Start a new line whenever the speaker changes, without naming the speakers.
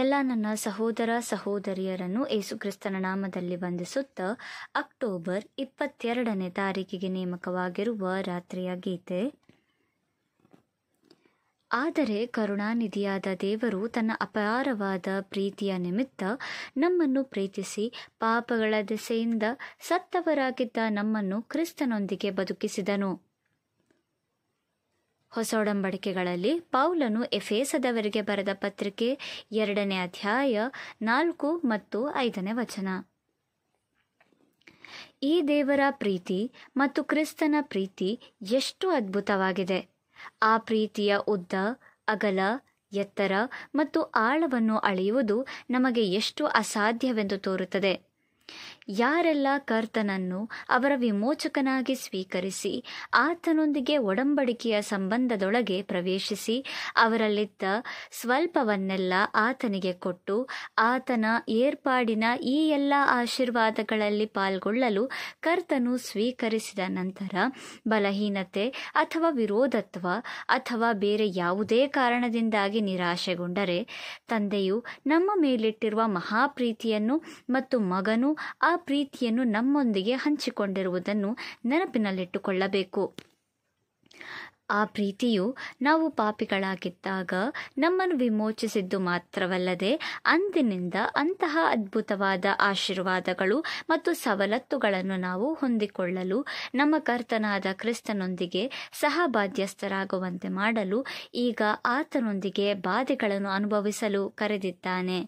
ಎಲ್ಲ ನನ್ನ ಸಹೋದರ ಸಹೋದರಿಯರನ್ನು ಯೇಸುಕ್ರಿಸ್ತನ ನಾಮದಲ್ಲಿ ವಂದಿಸುತ್ತ ಅಕ್ಟೋಬರ್ ಇಪ್ಪತ್ತೆರಡನೇ ತಾರೀಕಿಗೆ ನೇಮಕವಾಗಿರುವ ರಾತ್ರಿಯ ಗೀತೆ ಆದರೆ ಕರುಣಾನಿಧಿಯಾದ ದೇವರು ತನ್ನ ಅಪಾರವಾದ ಪ್ರೀತಿಯ ನಿಮಿತ್ತ ನಮ್ಮನ್ನು ಪ್ರೀತಿಸಿ ಪಾಪಗಳ ದೆಸೆಯಿಂದ ಸತ್ತವರಾಗಿದ್ದ ನಮ್ಮನ್ನು ಕ್ರಿಸ್ತನೊಂದಿಗೆ ಬದುಕಿಸಿದನು ಒಡಂಬಡಿಕೆಗಳಲ್ಲಿ ಪೌಲನು ಎಫೇಸದವರಿಗೆ ಬರೆದ ಪತ್ರಿಕೆ ಎರಡನೇ ಅಧ್ಯಾಯ ನಾಲ್ಕು ಮತ್ತು ಐದನೇ ವಚನ ಈ ದೇವರ ಪ್ರೀತಿ ಮತ್ತು ಕ್ರಿಸ್ತನ ಪ್ರೀತಿ ಎಷ್ಟು ಅದ್ಭುತವಾಗಿದೆ ಆ ಪ್ರೀತಿಯ ಉದ್ದ ಅಗಲ ಎತ್ತರ ಮತ್ತು ಆಳವನ್ನು ಅಳೆಯುವುದು ನಮಗೆ ಎಷ್ಟು ಅಸಾಧ್ಯವೆಂದು ತೋರುತ್ತದೆ ಯಾರೆಲ್ಲ ಕರ್ತನನ್ನು ಅವರ ವಿಮೋಚಕನಾಗಿ ಸ್ವೀಕರಿಸಿ ಆತನೊಂದಿಗೆ ಒಡಂಬಡಿಕೆಯ ಸಂಬಂಧದೊಳಗೆ ಪ್ರವೇಶಿಸಿ ಅವರಲ್ಲಿದ್ದ ಸ್ವಲ್ಪವನ್ನೆಲ್ಲ ಆತನಿಗೆ ಕೊಟ್ಟು ಆತನ ಏರ್ಪಾಡಿನ ಈ ಎಲ್ಲ ಆಶೀರ್ವಾದಗಳಲ್ಲಿ ಪಾಲ್ಗೊಳ್ಳಲು ಕರ್ತನು ಸ್ವೀಕರಿಸಿದ ನಂತರ ಬಲಹೀನತೆ ಅಥವಾ ವಿರೋಧತ್ವ ಅಥವಾ ಬೇರೆ ಯಾವುದೇ ಕಾರಣದಿಂದಾಗಿ ನಿರಾಶೆಗೊಂಡರೆ ತಂದೆಯು ನಮ್ಮ ಮೇಲಿಟ್ಟಿರುವ ಮಹಾಪ್ರೀತಿಯನ್ನು ಮತ್ತು ಮಗನು ಆ ಪ್ರೀತಿಯನ್ನು ನಮ್ಮೊಂದಿಗೆ ಹಂಚಿಕೊಂಡಿರುವುದನ್ನು ನೆನಪಿನಲ್ಲಿಟ್ಟುಕೊಳ್ಳಬೇಕು ಆ ಪ್ರೀತಿಯು ನಾವು ಪಾಪಿಗಳಾಗಿದ್ದಾಗ ನಮ್ಮನ್ನು ವಿಮೋಚಿಸಿದ್ದು ಮಾತ್ರವಲ್ಲದೆ ಅಂದಿನಿಂದ ಅಂತಹ ಅದ್ಭುತವಾದ ಆಶೀರ್ವಾದಗಳು ಮತ್ತು ಸವಲತ್ತುಗಳನ್ನು ನಾವು ಹೊಂದಿಕೊಳ್ಳಲು ನಮ್ಮ ಕರ್ತನಾದ ಕ್ರಿಸ್ತನೊಂದಿಗೆ ಸಹಬಾಧ್ಯಸ್ಥರಾಗುವಂತೆ ಮಾಡಲು ಈಗ ಆತನೊಂದಿಗೆ ಬಾಧೆಗಳನ್ನು ಅನುಭವಿಸಲು ಕರೆದಿದ್ದಾನೆ